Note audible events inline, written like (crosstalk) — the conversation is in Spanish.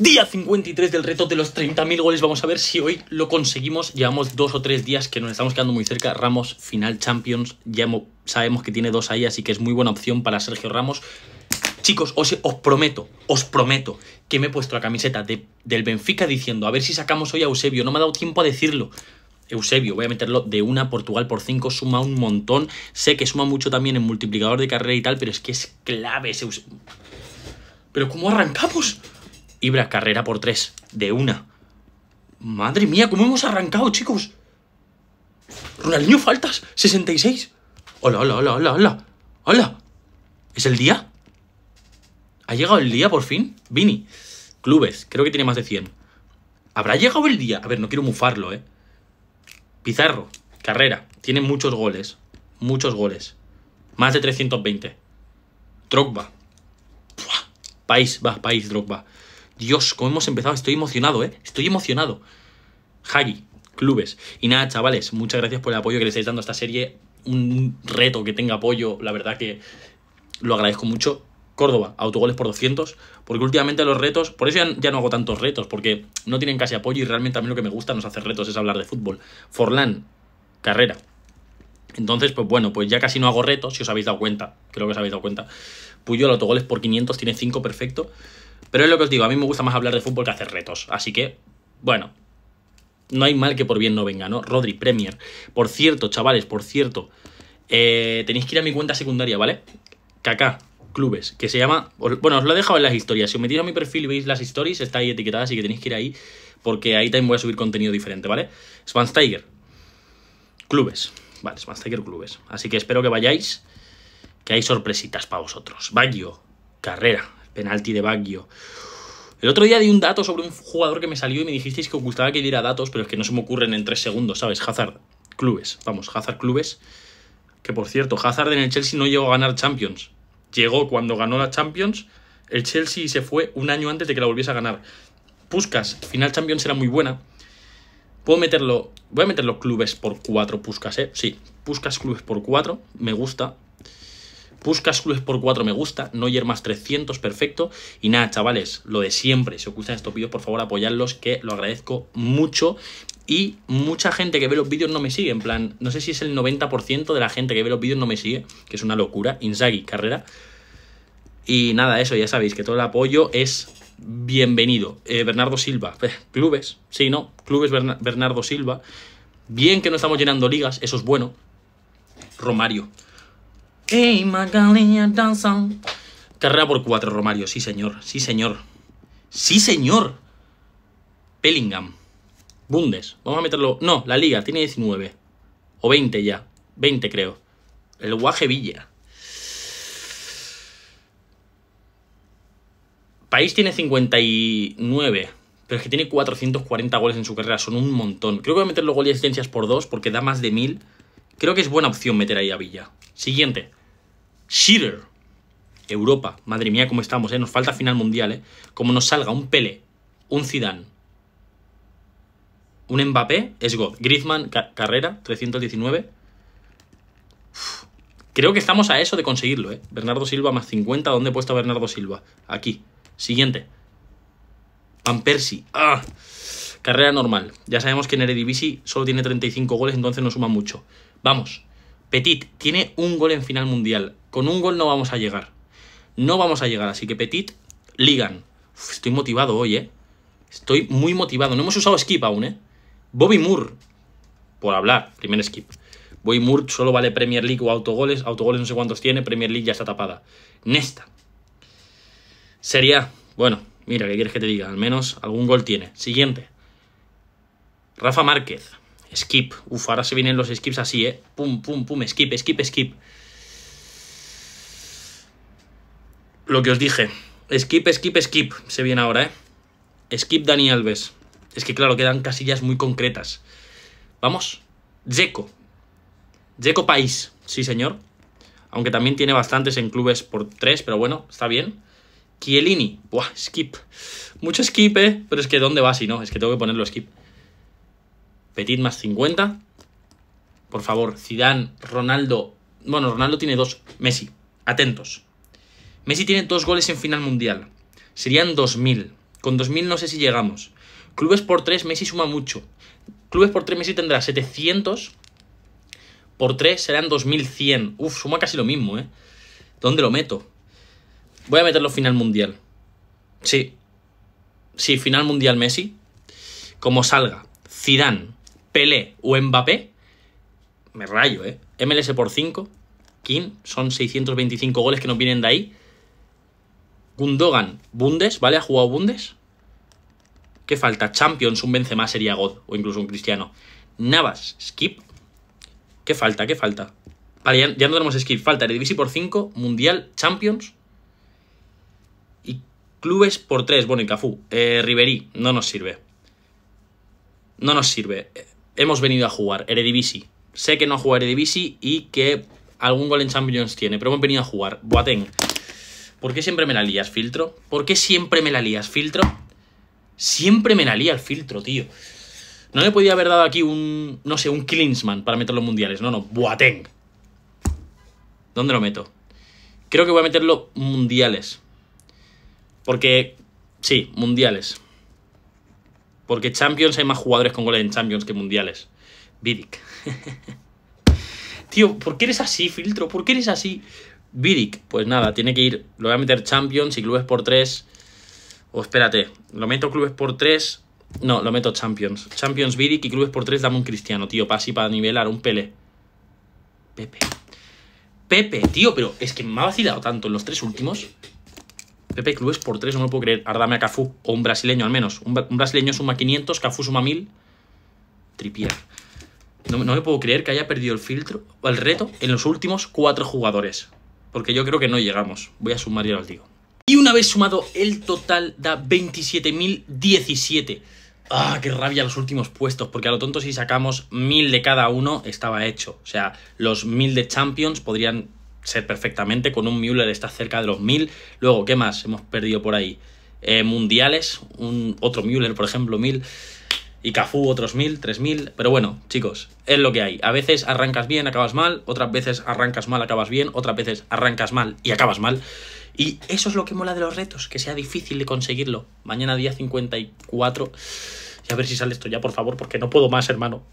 Día 53 del reto de los 30.000 goles. Vamos a ver si hoy lo conseguimos. Llevamos dos o tres días que nos estamos quedando muy cerca. Ramos, final Champions. Ya sabemos que tiene dos ahí, así que es muy buena opción para Sergio Ramos. Chicos, os, prometo, os prometo que me he puesto la camiseta del Benfica diciendo a ver si sacamos hoy a Eusebio. No me ha dado tiempo a decirlo. Eusebio, voy a meterlo de una Portugal por cinco, suma un montón. Sé que suma mucho también en multiplicador de carrera y tal, pero es que es clave ese Eusebio. Pero ¿cómo arrancamos? Ibra, carrera por tres. De una. Madre mía, cómo hemos arrancado, chicos. Ronaldinho faltas. 66. Hola, hola, hola, hola, hola. Hola. ¿Es el día? ¿Ha llegado el día por fin? Vini. Clubes. Creo que tiene más de 100. ¿Habrá llegado el día? A ver, no quiero mufarlo, ¿eh? Pizarro. Carrera. Tiene muchos goles. Muchos goles. Más de 320. Drogba. País, va, país, Drogba. Dios, cómo hemos empezado. Estoy emocionado, ¿eh? Estoy emocionado. Hagi, clubes. Y nada, chavales, muchas gracias por el apoyo que le estáis dando a esta serie. Un reto que tenga apoyo, la verdad que lo agradezco mucho. Córdoba, autogoles por 200, porque últimamente los retos, por eso ya, no hago tantos retos, porque no tienen casi apoyo y realmente a mí lo que me gusta no es hacer retos es hablar de fútbol. Forlán, carrera. Entonces, pues bueno, pues ya casi no hago retos, si os habéis dado cuenta, creo que os habéis dado cuenta. Puyol, autogoles por 500, tiene 5 perfecto. Pero es lo que os digo, a mí me gusta más hablar de fútbol que hacer retos. Así que, bueno, no hay mal que por bien no venga, ¿no? Rodri Premier. Por cierto, chavales, por cierto, eh, tenéis que ir a mi cuenta secundaria, ¿vale? Kaká, clubes, que se llama. Bueno, os lo he dejado en las historias. Si os metéis a mi perfil y veis las historias, está ahí etiquetada, así que tenéis que ir ahí, porque ahí también voy a subir contenido diferente, ¿vale? swansteiger clubes. Vale, swansteiger clubes. Así que espero que vayáis, que hay sorpresitas para vosotros. Baggio, carrera penalti de Baggio. El otro día di un dato sobre un jugador que me salió y me dijisteis que os gustaba que diera datos, pero es que no se me ocurren en tres segundos, ¿sabes? Hazard, clubes, vamos, Hazard, clubes. Que por cierto, Hazard en el Chelsea no llegó a ganar Champions. Llegó cuando ganó la Champions, el Chelsea se fue un año antes de que la volviese a ganar. Puscas, final Champions era muy buena. Puedo meterlo. Voy a meterlo clubes por cuatro, Puscas, ¿eh? Sí, Puscas clubes por cuatro. Me gusta clubes por 4 me gusta, Noyer más 300, perfecto. Y nada, chavales, lo de siempre, si os gustan estos vídeos, por favor, apoyadlos, que lo agradezco mucho. Y mucha gente que ve los vídeos no me sigue, en plan, no sé si es el 90% de la gente que ve los vídeos no me sigue, que es una locura. Insagi, carrera. Y nada, eso ya sabéis, que todo el apoyo es bienvenido. Eh, Bernardo Silva, eh, clubes, sí, no, clubes Bernardo Silva. Bien que no estamos llenando ligas, eso es bueno. Romario. Hey, Danzan. Carrera por cuatro, Romario. Sí, señor. Sí, señor. Sí, señor. Pellingham, Bundes. Vamos a meterlo. No, la liga tiene 19. O 20 ya. 20 creo. El Guaje Villa. País tiene 59. Pero es que tiene 440 goles en su carrera. Son un montón. Creo que voy a meter los goles y asistencias por dos porque da más de 1000. Creo que es buena opción meter ahí a Villa. Siguiente. Shearer. Europa, madre mía, cómo estamos, ¿eh? Nos falta final mundial, ¿eh? Como nos salga un Pele, un Zidane, un Mbappé, es God. Griezmann, carrera, 319. Creo que estamos a eso de conseguirlo, ¿eh? Bernardo Silva más 50. ¿Dónde he puesto a Bernardo Silva? Aquí. Siguiente. Van ah, Carrera normal. Ya sabemos que en Eredivisie solo tiene 35 goles, entonces no suma mucho. Vamos. Petit tiene un gol en final mundial. Con un gol no vamos a llegar. No vamos a llegar, así que Petit, Ligan. estoy motivado hoy, ¿eh? Estoy muy motivado. No hemos usado skip aún, ¿eh? Bobby Moore. Por hablar, primer skip. Bobby Moore solo vale Premier League o autogoles. Autogoles no sé cuántos tiene. Premier League ya está tapada. Nesta. Sería. Bueno, mira, ¿qué quieres que te diga? Al menos algún gol tiene. Siguiente. Rafa Márquez. Skip. Uf, ahora se vienen los skips así, ¿eh? Pum, pum, pum, skip, skip, skip. Lo que os dije. Skip, skip, skip. Se viene ahora, ¿eh? Skip Dani Alves. Es que claro, quedan casillas muy concretas. Vamos. Jeco. Jeco País. Sí, señor. Aunque también tiene bastantes en clubes por tres, pero bueno, está bien. Kielini. Buah, skip. Mucho skip, ¿eh? Pero es que ¿dónde va si no? Es que tengo que ponerlo skip. Petit más 50. Por favor, Zidane, Ronaldo. Bueno, Ronaldo tiene dos. Messi, atentos. Messi tiene dos goles en final mundial. Serían 2.000. Con 2.000 no sé si llegamos. Clubes por 3, Messi suma mucho. Clubes por 3, Messi tendrá 700. Por 3 serán 2.100. Uf, suma casi lo mismo, ¿eh? ¿Dónde lo meto? Voy a meterlo final mundial. Sí. Sí, final mundial Messi. Como salga. Zidane. Pelé o Mbappé, me rayo, ¿eh? MLS por 5, King. son 625 goles que nos vienen de ahí. Gundogan, Bundes, ¿vale? Ha jugado Bundes. ¿Qué falta? Champions, un Benzema sería God, o incluso un Cristiano. Navas, Skip. ¿Qué falta? ¿Qué falta? Vale, ya, no tenemos Skip. Falta Eredivisie por 5, Mundial, Champions. Y clubes por 3, bueno, y Cafú. Eh, no nos sirve. No nos sirve. Eh, hemos venido a jugar Eredivisie. Sé que no jugado Eredivisie y que algún gol en Champions tiene, pero hemos venido a jugar. Boateng. ¿Por qué siempre me la lías, filtro? ¿Por qué siempre me la lías, filtro? Siempre me la lía el filtro, tío. No le podía haber dado aquí un, no sé, un Klinsman para meterlo mundiales. No, no, Boateng. ¿Dónde lo meto? Creo que voy a meterlo mundiales. Porque, sí, mundiales. Porque Champions hay más jugadores con goles en Champions que mundiales. Vidic. (laughs) Tío, ¿por qué eres así, filtro? ¿Por qué eres así? Vidic, pues nada, tiene que ir. Lo voy a meter Champions y clubes por tres. O oh, espérate, lo meto clubes por tres... No, lo meto Champions. Champions Vidic y clubes por tres, dame un cristiano, tío. Para así, para nivelar, un Pele. Pepe. Pepe, tío, pero es que me ha vacilado tanto en los tres últimos. Pepe Clubes por 3, no lo puedo creer. Ardame a Cafú, o un brasileño al menos. Un, brasileño suma 500, Cafú suma 1000. Tripier. No, no, me puedo creer que haya perdido el filtro, o el reto, en los últimos 4 jugadores. Porque yo creo que no llegamos. Voy a sumar y ahora os digo. Y una vez sumado, el total da 27.017. ¡Ah, qué rabia los últimos puestos! Porque a lo tonto si sacamos 1.000 de cada uno, estaba hecho. O sea, los 1.000 de Champions podrían ser perfectamente. Con un Müller está cerca de los 1000. Luego, ¿qué más hemos perdido por ahí? Eh, mundiales, un, otro Müller, por ejemplo, 1000. Y Cafú, otros 1000, 3000. Pero bueno, chicos, es lo que hay. A veces arrancas bien, acabas mal. Otras veces arrancas mal, acabas bien. Otras veces arrancas mal y acabas mal. Y eso es lo que mola de los retos, que sea difícil de conseguirlo. Mañana día 54. Y a ver si sale esto ya, por favor, porque no puedo más, hermano.